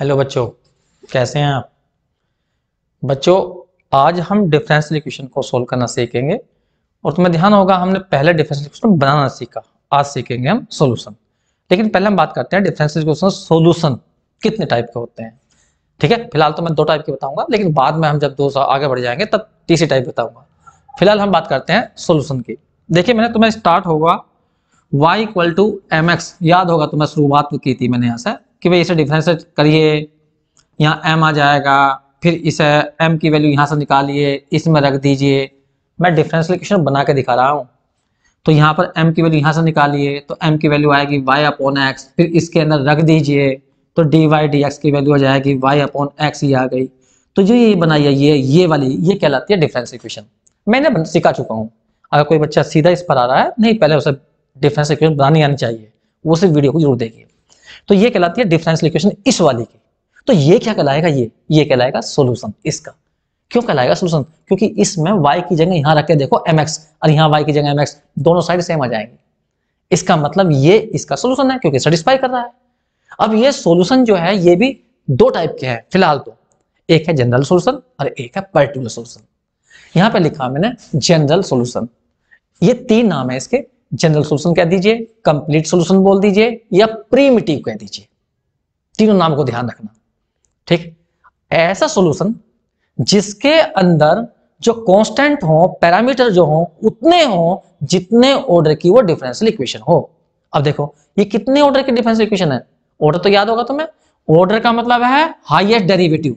hello बच्चों कैसे हैं आप बच्चों आज हम डिफरेंशियल इक्वेशन को सोल्व करना सीखेंगे और तुम्हें ध्यान होगा हमने पहले डिफरेंशियल इक्वेशन बनाना सीखा आज सीखेंगे हम सॉल्यूशन लेकिन पहले हम बात करते हैं डिफरेंशियल इक्वेशन सॉल्यूशन कितने टाइप के होते हैं ठीक है फिलहाल तो मैं दो टाइप के बताऊंगा लेकिन बाद में हम जब दो आगे बढ़ जाएंगे तब तीसरी टाइप बताऊंगा फिलहाल हम बात करते हैं सोल्यूशन की देखिये मैंने तुम्हें स्टार्ट होगा y इक्वल टू एम याद होगा तुम्हें शुरुआत तो की थी मैंने यहाँ से कि भाई इसे डिफरेंस करिए यहाँ एम आ जाएगा फिर इसे एम की वैल्यू यहाँ से निकालिए इसमें रख दीजिए मैं डिफरेंशियल इक्वेशन बना के दिखा रहा हूँ तो यहाँ पर एम की वैल्यू यहाँ से निकालिए तो एम की वैल्यू आएगी वाई अपॉन एक्स फिर इसके अंदर रख दीजिए तो डी वाई डी एक्स की वैल्यू हो जाएगी वाई अपॉन एक्स ही आ गई तो जो ये बनाई है ये ये वाली ये कहलाती है डिफरेंस इक्वेशन मैंने सिखा चुका हूँ अगर कोई बच्चा सीधा इस पर आ रहा है नहीं पहले उसे डिफरेंस इक्वेशन बनानी आनी चाहिए वो सिर्फ वीडियो को जरूर देखिए तो ये कहलाती है डिफरेंशियल इक्वेशन इस वाली की तो ये क्या कहलाएगा ये ये कहलाएगा सोल्यूशन इसका क्यों कहलाएगा सोल्यूशन क्योंकि इसमें वाई की जगह यहां रख के देखो mx और यहां वाई की जगह mx दोनों साइड सेम आ जाएंगे इसका मतलब ये इसका सोल्यूशन है क्योंकि सेटिस्फाई कर रहा है अब ये सोल्यूशन जो है ये भी दो टाइप के हैं फिलहाल तो एक है जनरल सोल्यूशन और एक है पर्टिकुलर सोल्यूशन यहां पे लिखा मैंने जनरल सोल्यूशन ये तीन नाम है इसके जनरल सोल्यूशन कह दीजिए कंप्लीट सोल्यूशन बोल दीजिए या प्रीमिटिव कह दीजिए तीनों नाम को ध्यान रखना ठीक ऐसा सोल्यूशन जिसके अंदर जो कांस्टेंट हो पैरामीटर जो हो उतने हो जितने ऑर्डर की वो डिफरेंशियल इक्वेशन हो अब देखो ये कितने ऑर्डर की डिफरेंशियल इक्वेशन है ऑर्डर तो याद होगा तुम्हें ऑर्डर का मतलब है हाईएस्ट डेरिवेटिव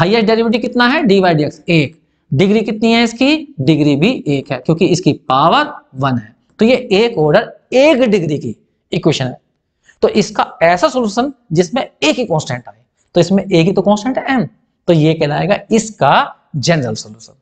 हाईएस्ट डेरिवेटिव कितना है डी डी एक्स एक डिग्री कितनी है इसकी डिग्री भी एक है क्योंकि इसकी पावर वन है तो ये एक ऑर्डर एक डिग्री की इक्वेशन है तो इसका ऐसा सोल्यूशन जिसमें एक ही कॉन्स्टेंट आए तो इसमें एक ही तो कॉन्स्टेंट है एम तो ये कहलाएगा इसका जनरल सोल्यूशन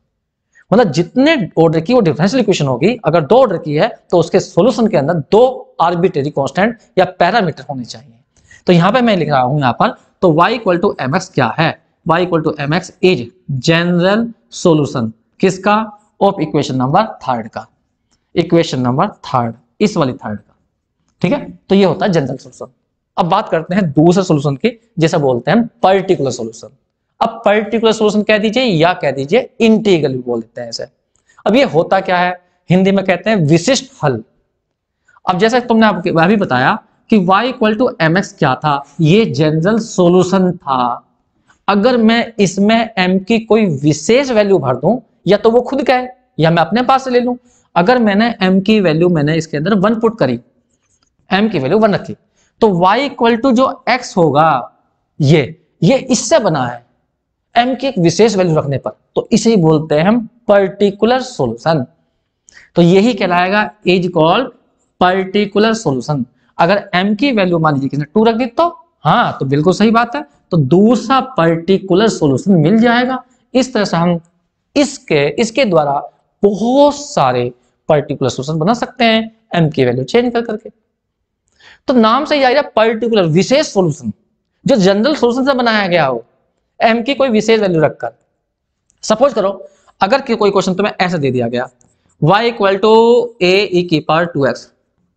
मतलब जितने ऑर्डर की वो डिफरेंशियल इक्वेशन होगी अगर दो ऑर्डर की है तो उसके सोल्यूशन के अंदर दो आर्बिटरी कॉन्स्टेंट या पैरामीटर होने चाहिए तो यहां पे मैं लिख रहा हूं यहां पर तो y इक्वल टू एम क्या है y equal to M X is general solution किसका ऑफ इक्वेशन नंबर थर्ड का इक्वेशन नंबर थर्ड इस वाली थर्ड का ठीक है तो ये होता है जनरल सोल्यूशन अब बात करते हैं दूसरे सोल्यूशन की जैसे बोलते हैं पर्टिकुलर सोल्यूशन अब पर्टिकुलर सोल्यूशन कह दीजिए या कह दीजिए इंटीगल भी बोल देते हैं ऐसे अब ये होता क्या है हिंदी में कहते हैं विशिष्ट हल अब जैसे तुमने आपको अभी बताया कि y इक्वल टू एम क्या था ये जनरल सोल्यूशन था अगर मैं इसमें m की कोई विशेष वैल्यू भर दूं या तो वो खुद कहे या मैं अपने पास से ले लूं अगर मैंने एम की वैल्यू मैंने इसके अंदर वन पुट करी एम की वैल्यू वन रखी तो वाई इक्वल टू जो एक्स होगा ये ये इससे बना है एम की एक विशेष वैल्यू रखने पर तो इसे ही बोलते हैं हम पर्टिकुलर सोल्यूशन तो यही कहलाएगा इज कॉल्ड पर्टिकुलर सोल्यूशन अगर एम की वैल्यू मान लीजिए किसने टू रख दी तो हाँ तो बिल्कुल सही बात है तो दूसरा पर्टिकुलर सोल्यूशन मिल जाएगा इस तरह से हम इसके इसके द्वारा बहुत सारे पर्टिकुलर सोल्यूशन बना सकते हैं एम की वैल्यू चेंज कर करके तो नाम से ही आएगा पर्टिकुलर विशेष सोल्यूशन जो जनरल सोल्यूशन से बनाया गया हो एम की कोई विशेष वैल्यू रखकर सपोज करो अगर कि कोई क्वेश्चन तुम्हें ऐसे दे दिया गया y इक्वल टू ए की power two X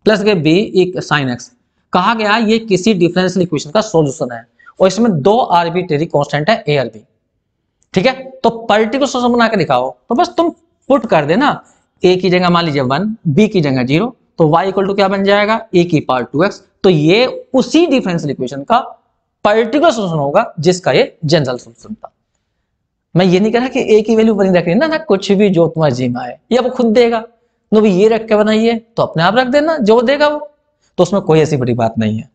plus K B एक साइन एक्स कहा गया ये किसी डिफरेंशियल इक्वेशन का सॉल्यूशन है और इसमें दो आर्बिटरी कांस्टेंट है ए आर बी ठीक है तो पर्टिकुलर सोल्यूशन बनाकर दिखाओ तो बस तुम पुट कर देना ए की जगह मान लीजिए वन बी की जगह जीरो तो वाई इक्वल टू क्या बन जाएगा ए की पावर टू एक्स तो ये उसी डिफरेंशियल इक्वेशन का पर्टिकुलर सोल्यूशन होगा जिसका ये जनरल सोल्यूशन था मैं ये नहीं कह रहा कि ए की वैल्यू बनी रख ना ना कुछ भी जो तुम्हारे जी में आए ये अब खुद देगा नो भी ये रख के बनाइए तो अपने आप रख देना जो देगा वो तो उसमें कोई ऐसी बड़ी बात नहीं है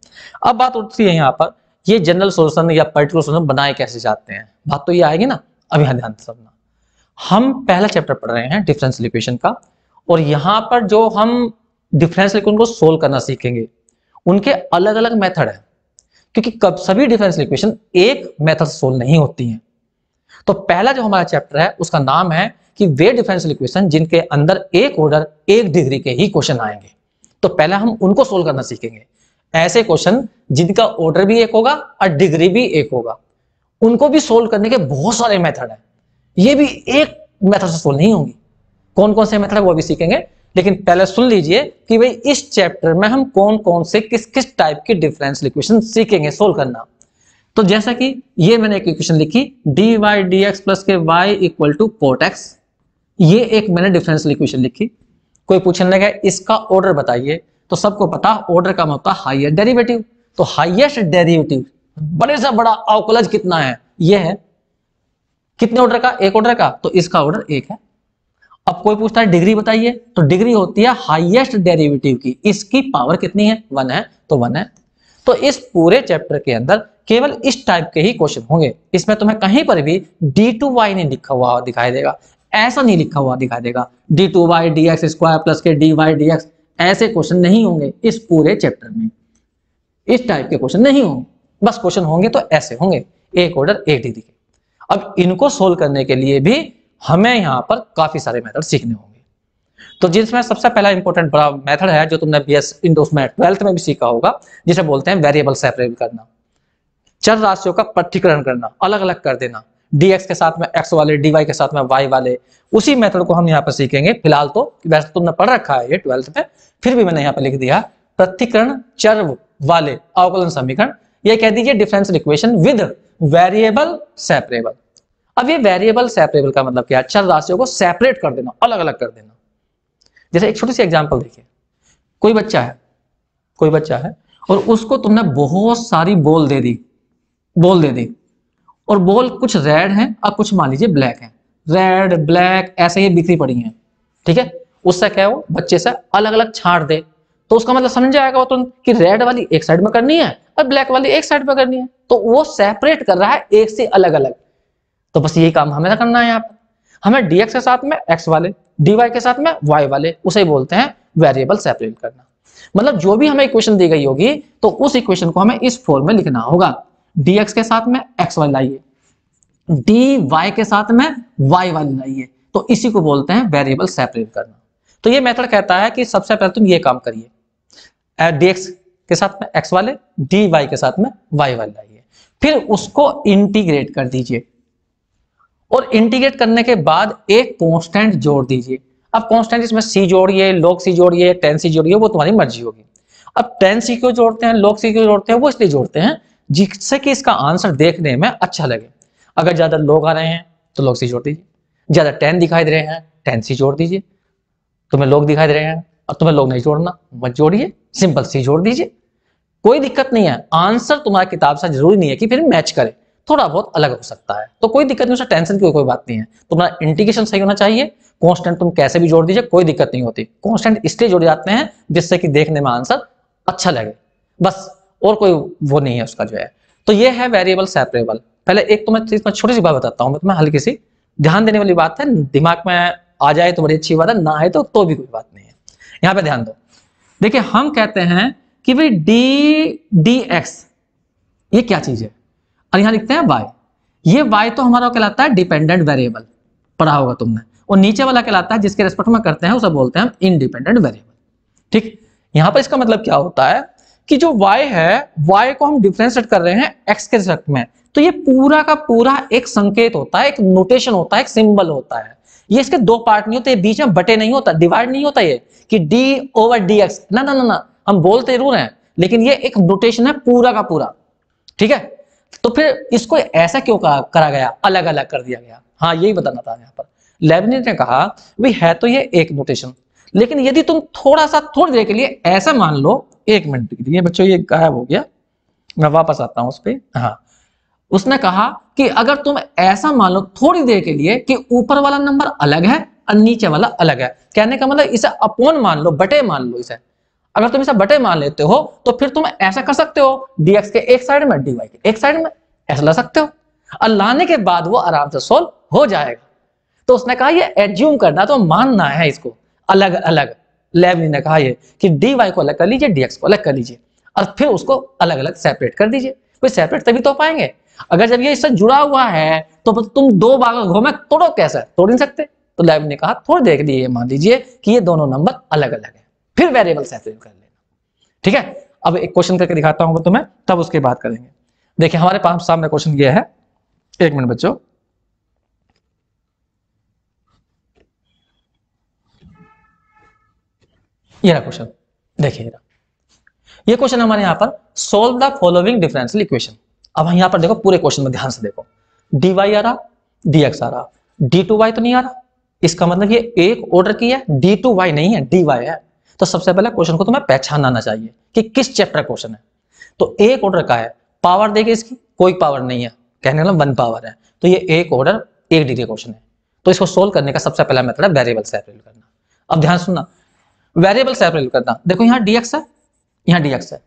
अब बात उठती है यहाँ पर ये जनरल सोल्यूशन या पर्टिकुलर सोल्यूशन बनाए कैसे जाते हैं बात तो ये आएगी ना अब यहाँ ध्यान से हम पहला चैप्टर पढ़ रहे हैं डिफरेंशियल इक्वेशन का और यहाँ पर जो हम डिफरेंशियल इक्वेशन को सोल्व करना सीखेंगे उनके अलग अलग मेथड है क्योंकि कब सभी डिफरेंशियल इक्वेशन एक मेथड सोल्व नहीं होती हैं तो पहला जो हमारा चैप्टर है उसका नाम है कि वे डिफरेंशियल इक्वेशन जिनके अंदर एक ऑर्डर एक डिग्री के ही क्वेश्चन आएंगे तो पहले हम उनको सोल्व करना सीखेंगे ऐसे क्वेश्चन जिनका ऑर्डर भी एक होगा और डिग्री भी एक होगा उनको भी सोल्व करने के बहुत सारे मेथड हैं ये भी एक मेथड से सोल्व नहीं होंगी कौन कौन से मेथड है वो भी सीखेंगे लेकिन पहले सुन लीजिए कि भाई इस चैप्टर में हम कौन कौन से किस किस टाइप की डिफरेंशियल इक्वेशन सीखेंगे सोल्व करना तो जैसा कि ये मैंने एक इक्वेशन लिखी D Y D X plus K Y equal to cot X ये एक मैंने डिफरेंशियल इक्वेशन लिखी कोई पूछने लगा इसका ऑर्डर बताइए तो सबको पता ऑर्डर का मतलब हाइएस्ट डेरिवेटिव तो हाइएस्ट डेरिवेटिव बड़े से बड़ा अवकलज कितना है यह है कितने ऑर्डर का एक ऑर्डर का तो इसका ऑर्डर एक है अब कोई पूछता है डिग्री बताइए तो डिग्री होती है हाईएस्ट डेरिवेटिव की इसकी पावर कितनी है वन है तो वन है तो इस पूरे चैप्टर के अंदर केवल इस टाइप के ही क्वेश्चन होंगे इसमें तुम्हें कहीं पर भी डी टू वाई नहीं लिखा हुआ दिखाई देगा ऐसा नहीं लिखा हुआ दिखाई देगा D two Y D X square plus K D Y D X ऐसे क्वेश्चन नहीं होंगे इस पूरे चैप्टर में इस टाइप के क्वेश्चन नहीं होंगे बस क्वेश्चन होंगे तो ऐसे होंगे एक ऑर्डर एक डिग्री के अब इनको सोल्व करने के लिए भी हमें यहाँ पर काफी सारे मेथड सीखने होंगे तो जिसमें सबसे पहला इंपॉर्टेंट बड़ा मेथड है जो तुमने बी एस उसमें ट्वेल्थ में भी सीखा होगा जिसे बोलते हैं वेरिएबल सेपरेट करना चर राशियों का पृथ्वीकरण करना अलग अलग कर देना डीएक्स के साथ में एक्स वाले डीवाई के साथ में वाई वाले उसी मेथड को हम यहाँ पर सीखेंगे फिलहाल तो वैसे तो तुमने पढ़ रखा है ये ट्वेल्थ में फिर भी मैंने यहाँ पर लिख दिया पृथ्वीकरण चर वाले अवकलन समीकरण ये कह दीजिए differential equation with variable separable अब ये वेरिएबल सेपरेबल का मतलब क्या है राशियों को सेपरेट कर देना अलग अलग कर देना जैसे एक छोटी सी एग्जाम्पल देखिए कोई बच्चा है कोई बच्चा है और उसको तुमने बहुत सारी बोल दे दी बोल दे दी और बोल कुछ रेड है और कुछ मान लीजिए ब्लैक है रेड ब्लैक ऐसे ही बिखरी पड़ी है ठीक है उससे क्या वो बच्चे से अलग अलग छाट दे तो उसका मतलब समझ आएगा वो तुम कि रेड वाली एक साइड में करनी है और ब्लैक वाली एक साइड पर करनी है तो वो सेपरेट कर रहा है एक से अलग अलग तो बस यही काम हमें करना है यहाँ पर हमें डीएक्स के साथ में एक्स वाले डीवाई के साथ में वाई वाले उसे बोलते हैं वेरिएबल सेपरेट करना मतलब जो भी हमें इक्वेशन दी गई होगी तो उस इक्वेशन को हमें इस फॉर्म में लिखना होगा dx के साथ में x वाले लाइए dy के साथ में y वाले लाइए तो इसी को बोलते हैं वेरिएबल सेपरेट करना तो ये मेथड कहता है कि सबसे पहले तुम ये काम करिए dx के साथ में एक्स वाले डी वाई के साथ में वाई वाले लाइए फिर उसको इंटीग्रेट कर दीजिए और इंटीग्रेट करने के बाद एक कांस्टेंट जोड़ दीजिए अब कांस्टेंट इसमें सी जोड़िए लॉग सी जोड़िए टेन सी जोड़िए वो तुम्हारी मर्जी होगी अब टेन सी क्यों जोड़ते हैं लॉग सी क्यों जोड़ते हैं वो इसलिए जोड़ते हैं जिससे कि इसका आंसर देखने में अच्छा लगे अगर ज्यादा लोग आ रहे हैं तो लोग सी जोड़ दीजिए ज्यादा टेन दिखाई दे रहे हैं टेन सी जोड़ दीजिए तुम्हें लोग दिखाई दे रहे हैं और तुम्हें लोग नहीं जोड़ना मत जोड़िए सिंपल सी जोड़ दीजिए कोई दिक्कत नहीं है आंसर तुम्हारा किताब से जरूरी नहीं है कि फिर मैच करे थोड़ा बहुत अलग हो सकता है तो कोई दिक्कत नहीं टेंशन की कोई बात नहीं है तुम्हारा इंटीग्रेशन सही होना चाहिए कॉन्स्टेंट तुम कैसे भी जोड़ दीजिए कोई दिक्कत नहीं होती कॉन्स्टेंट इसलिए जोड़ जाते हैं जिससे कि देखने में आंसर अच्छा लगे बस और कोई वो नहीं है उसका जो है तो ये है वेरिएबल सेपरेबल पहले एक तो मैं छोटी सी बात बताता हूँ मैं तुम्हें हल्की सी ध्यान देने वाली बात है दिमाग में आ जाए तो बड़ी अच्छी बात है ना आए तो, तो भी कोई बात नहीं है यहाँ पे ध्यान दो देखिए हम कहते हैं कि भाई डी डी एक्स ये क्या चीज है और यहां लिखते हैं वाई ये वाई तो हमारा कहलाता है डिपेंडेंट वेरिएबल पढ़ा होगा तुमने और नीचे वाला कहलाता है जिसके रेस्पेक्ट में करते हैं उसे बोलते हैं हम इनडिपेंडेंट वेरिएबल ठीक यहां पर इसका मतलब क्या होता है कि जो वाई है वाई को हम डिफ्रेंशिएट कर रहे हैं एक्स के रिस्पेक्ट में तो ये पूरा का पूरा एक संकेत होता है एक नोटेशन होता है एक सिंबल होता है ये इसके दो पार्ट नहीं होते बीच में बटे नहीं होता डिवाइड नहीं होता ये कि डी ओवर डी ना ना ना ना हम बोलते जरूर हैं लेकिन ये एक नोटेशन है पूरा का पूरा ठीक है तो फिर इसको ऐसा क्यों करा गया अलग अलग कर दिया गया हाँ यही बताना था यहाँ पर लेबनिट ने कहा भी है तो ये एक नोटेशन लेकिन यदि तुम थोड़ा सा थोड़ी देर के लिए ऐसा मान लो एक मिनट के लिए बच्चों ये गायब हो गया मैं वापस आता हूं उस पर हाँ उसने कहा कि अगर तुम ऐसा मान लो थोड़ी देर के लिए कि ऊपर वाला नंबर अलग है और नीचे वाला अलग है कहने का मतलब इसे अपोन मान लो बटे मान लो इसे अगर तुम इसे बटे मान लेते हो तो फिर तुम ऐसा कर सकते हो dx के एक साइड में dy के एक साइड में ऐसा ला सकते हो और लाने के बाद वो आराम से सोल्व हो जाएगा तो उसने कहा ये एज्यूम करना तो मानना है इसको अलग अलग लेवनी ने कहा ये कि dy को अलग कर लीजिए डीएक्स को अलग कर लीजिए और फिर उसको अलग अलग सेपरेट कर दीजिए कोई सेपरेट तभी तो पाएंगे अगर जब ये इससे जुड़ा हुआ है तो तुम दो घो में तोड़ो कैसे तोड़ नहीं सकते तो लेवनी ने कहा थोड़ी देख लीजिए मान लीजिए कि ये दोनों नंबर अलग अलग है फिर वेरिएबल सैचुरेट कर लेना ठीक है अब एक क्वेश्चन करके दिखाता हूं तुम्हें तब उसके बाद करेंगे देखिए हमारे पास सामने क्वेश्चन यह है एक मिनट बच्चों ये रहा क्वेश्चन देखिए ये क्वेश्चन हमारे यहां पर solve the following differential equation अब हम यहां पर देखो पूरे क्वेश्चन में ध्यान से देखो डी वाई आ रहा डी एक्स आ रहा डी टू वाई तो नहीं आ रहा इसका मतलब ये एक ऑर्डर की है डी टू वाई नहीं है डी वाई है तो सबसे पहले क्वेश्चन को तुम्हें पहचान आना चाहिए कि किस चैप्टर क्वेश्चन है तो एक ऑर्डर का है पावर देखे इसकी कोई पावर नहीं है कहने का वन मतलब पावर है तो ये एक ऑर्डर एक डिग्री क्वेश्चन है तो इसको सोल्व करने का सबसे पहला मेथड है वेरिएबल सेपरेट करना अब ध्यान सुनना वेरिएबल सेपरेट करना देखो यहाँ डीएक्स है यहाँ डीएक्स है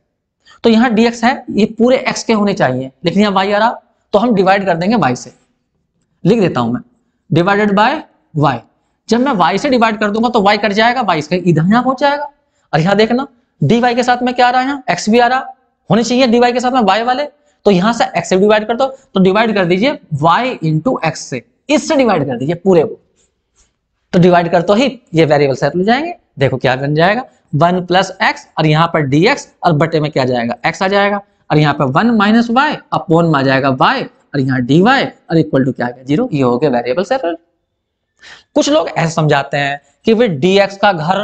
तो यहाँ डीएक्स है ये पूरे एक्स के होने चाहिए लेकिन यहाँ वाई आ रहा तो हम डिवाइड कर देंगे वाई से लिख देता हूं मैं डिवाइडेड बाय वाई जब मैं वाई से डिवाइड कर दूंगा तो वाई कट जाएगा वाई इसका इधर यहां पहुंच जाएगा और यहां देखना डी वाई के साथ में क्या आ रहा है यहाँ एक्स भी आ रहा होने चाहिए डी वाई के साथ में वाई वाले तो यहां से एक्स से डिवाइड कर दो तो डिवाइड कर दीजिए वाई इंटू एक्स से इससे डिवाइड कर दीजिए पूरे को तो डिवाइड कर तो ही ये वेरिएबल सेट हो जाएंगे देखो क्या बन जाएगा वन प्लस एक्स और यहाँ पर डी एक्स और बटे में क्या जाएगा एक्स आ जाएगा और यहाँ पर वन माइनस वाई अपोन में आ जाएगा वाई और यहाँ डी वाई और इक्वल टू क्या जीरो ये हो गया वेरिएबल सेट कुछ लोग ऐसे समझाते हैं कि फिर dx का घर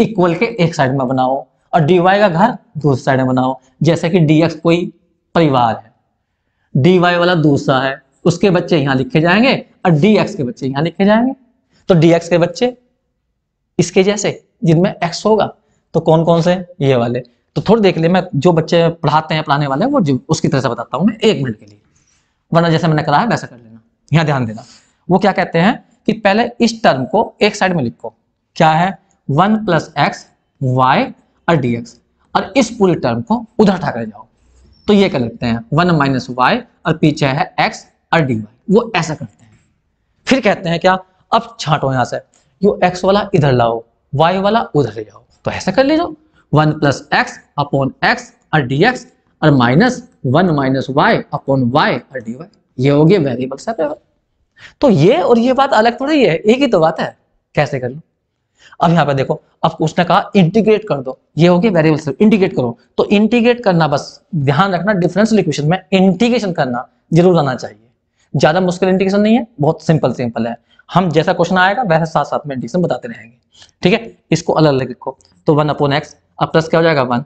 इक्वल के एक साइड में बनाओ और dy का घर दूसरी साइड में बनाओ जैसे कि dx कोई परिवार है dy वाला दूसरा है उसके बच्चे यहां लिखे जाएंगे और dx के बच्चे यहां लिखे जाएंगे तो dx के बच्चे इसके जैसे जिनमें x होगा तो कौन कौन से ये वाले तो थोड़ी देख ले मैं जो बच्चे पढ़ाते हैं पढ़ाने वाले वो उसकी तरह से बताता हूँ मैं एक मिनट के लिए वरना जैसे मैंने है वैसा कर लेना यहां ध्यान देना वो क्या कहते हैं कि पहले इस टर्म को एक साइड में लिखो क्या है वन प्लस एक्स वाई और डी एक्स और इस पूरी टर्म को उधर उठा कर जाओ तो ये कर लेते हैं वन माइनस वाई और पीछे है एक्स और डी वाई वो ऐसा करते हैं फिर कहते हैं क्या अब छाटो यहां से यो एक्स वाला इधर लाओ वाई वाला उधर ले जाओ तो ऐसा कर ले जाओ one plus X upon X और डी एक्स और minus one minus Y upon Y और डी वाई ये हो गया वेरिएबल सेपरेबल तो ये और ये बात अलग थोड़ी है एक ही तो बात है कैसे कर लो अब यहां पर देखो अब उसने कहा इंटीग्रेट कर दो ये हो गया वेरिएबल सिर्फ इंटीग्रेट करो तो इंटीग्रेट करना बस ध्यान रखना डिफरेंशियल इक्वेशन में इंटीग्रेशन करना जरूर आना चाहिए ज्यादा मुश्किल इंटीग्रेशन नहीं है बहुत सिंपल सिंपल है हम जैसा क्वेश्चन आएगा वैसे साथ साथ में इंटीग्रेशन बताते रहेंगे ठीक है इसको अलग अलग लिखो तो वन अपॉन एक्स अब प्लस क्या हो जाएगा वन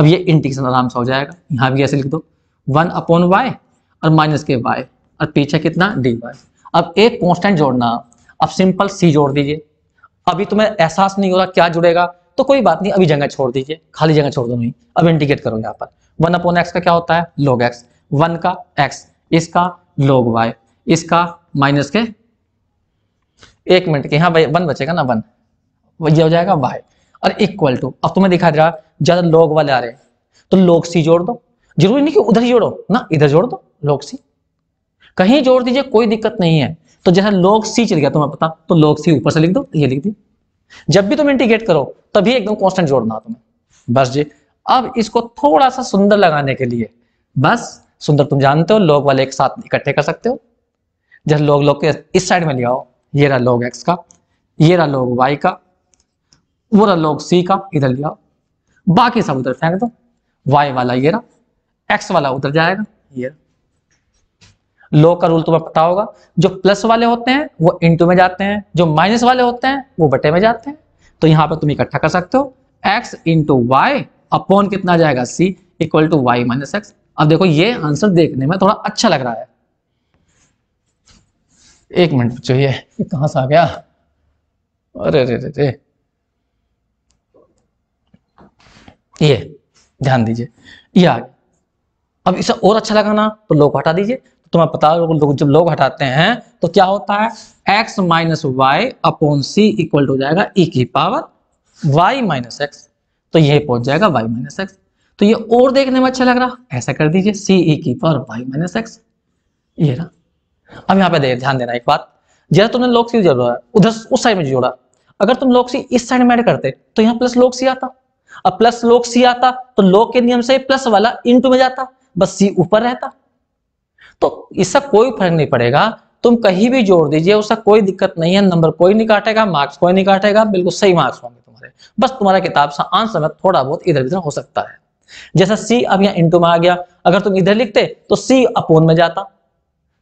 अब ये इंटीग्रेशन आराम से हो जाएगा यहां भी ऐसे लिख दो वन अपॉन वाई और माइनस के वाई और पीछे कितना डी वाई अब एक कॉन्स्टेंट जोड़ना अब सिंपल सी जोड़ दीजिए अभी तुम्हें एहसास नहीं हो रहा क्या जुड़ेगा तो कोई बात नहीं अभी जगह छोड़ दीजिए खाली जगह छोड़ दो नहीं अब इंडिकेट करो यहाँ पर वन अपॉन एक्स का क्या होता है लोग एक्स वन का एक्स इसका लोग वाई इसका माइनस के एक मिनट के यहाँ वन बचेगा ना वन ये हो जाएगा वाई और इक्वल टू अब तुम्हें दिखा दे रहा ज्यादा लोग वाले आ रहे हैं तो लोग सी जोड़ दो जरूरी नहीं कि उधर ही जोड़ो ना इधर जोड़ दो लोग सी कहीं जोड़ दीजिए कोई दिक्कत नहीं है तो जैसे लॉग सी चल गया तुम्हें पता तो लॉग सी तो ऊपर से लिख दो ये लिख दी जब भी तुम इंटीग्रेट करो तभी एकदम कॉन्स्टेंट जोड़ना तुम्हें बस जी अब इसको थोड़ा सा सुंदर लगाने के लिए बस सुंदर तुम जानते हो लॉग वाले एक साथ इकट्ठे कर सकते हो जैसे लॉग लॉग के इस साइड में लियाओ ये रहा लॉग एक्स का ये रहा लॉग वाई का वो रहा लॉग सी का इधर लिया बाकी सब उधर फेंक दो वाई वाला ये रहा एक्स वाला उधर जाएगा ये रहा लो का रूल तुम्हें पता होगा जो प्लस वाले होते हैं वो इंटू में जाते हैं जो माइनस वाले होते हैं वो बटे में जाते हैं तो यहाँ पर तुम इकट्ठा कर सकते हो एक्स इंटू वाई अपॉन कितना जाएगा C equal to Y minus X अब देखो ये आंसर देखने में थोड़ा अच्छा लग रहा है एक मिनट चाहिए ये से आ गया अरे रे रे ये ध्यान दीजिए ये आ अब इसे और अच्छा लगाना तो लोग हटा दीजिए तो मैं पता है जब लोग हटाते हैं तो क्या होता है X minus Y upon C equal हो जाएगा ई e की पावर वाई माइनस एक्स तो ये पहुंच जाएगा वाई माइनस एक्स तो ये और देखने में अच्छा लग रहा ऐसा कर दीजिए सी ई e की पावर वाई माइनस एक्स ये ना अब यहां पर दे ध्यान देना एक बात जैसे तुमने लोग सी जोड़ा उधर उस साइड में जोड़ा अगर तुम लोग सी इस साइड में एड करते तो यहां प्लस लोग सी आता अब प्लस लोग सी आता तो लोग के नियम से प्लस वाला इंटू में जाता बस सी ऊपर रहता तो इसका कोई फर्क नहीं पड़ेगा तुम कहीं भी जोड़ दीजिए उसका कोई दिक्कत नहीं है नंबर कोई नहीं काटेगा मार्क्स कोई नहीं काटेगा बिल्कुल सही मार्क्स होंगे तुम्हारे बस तुम्हारा किताब सा आंसर में थोड़ा बहुत इधर उधर हो सकता है जैसा सी अब यहाँ इंटू में आ गया अगर तुम इधर लिखते तो सी अपोन में जाता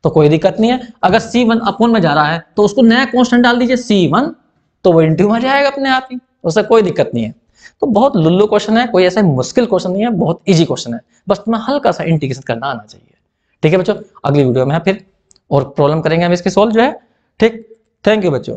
तो कोई दिक्कत नहीं है अगर सी वन अपोन में जा रहा है तो उसको नया कॉन्स्टेंट डाल दीजिए सी वन तो वो इंटू में जाएगा अपने आप ही उससे कोई दिक्कत नहीं है तो बहुत लुल्लू क्वेश्चन है कोई ऐसा मुश्किल क्वेश्चन नहीं है बहुत इजी क्वेश्चन है बस तुम्हें हल्का सा इंटीग्रेशन करना आना चाहिए ठीक है बच्चों अगली वीडियो में फिर और प्रॉब्लम करेंगे हम इसके सॉल्व जो है ठीक थैंक यू बच्चों